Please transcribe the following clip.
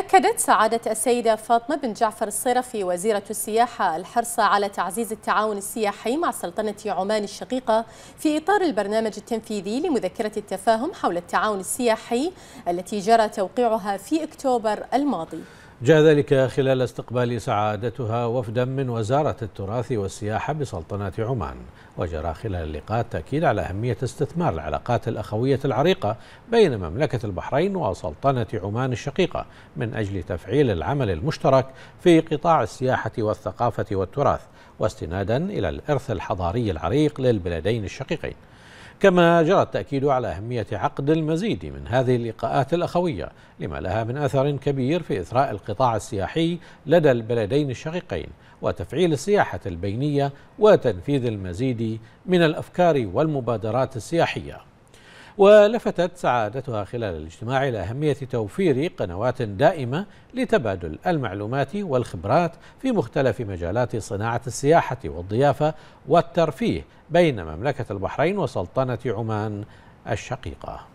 أكدت سعادة السيدة فاطمة بن جعفر الصيرفي وزيرة السياحة الحرص على تعزيز التعاون السياحي مع سلطنة عمان الشقيقة في إطار البرنامج التنفيذي لمذكرة التفاهم حول التعاون السياحي التي جرى توقيعها في أكتوبر الماضي جاء ذلك خلال استقبال سعادتها وفدا من وزارة التراث والسياحة بسلطنة عمان وجرى خلال اللقاء تأكيد على أهمية استثمار العلاقات الأخوية العريقة بين مملكة البحرين وسلطنة عمان الشقيقة من أجل تفعيل العمل المشترك في قطاع السياحة والثقافة والتراث واستنادا إلى الإرث الحضاري العريق للبلدين الشقيقين كما جرى التأكيد على أهمية عقد المزيد من هذه اللقاءات الأخوية لما لها من أثر كبير في إثراء القطاع السياحي لدى البلدين الشقيقين وتفعيل السياحة البينية وتنفيذ المزيد من الأفكار والمبادرات السياحية ولفتت سعادتها خلال الاجتماع إلى أهمية توفير قنوات دائمة لتبادل المعلومات والخبرات في مختلف مجالات صناعة السياحة والضيافة والترفيه بين مملكة البحرين وسلطنة عمان الشقيقة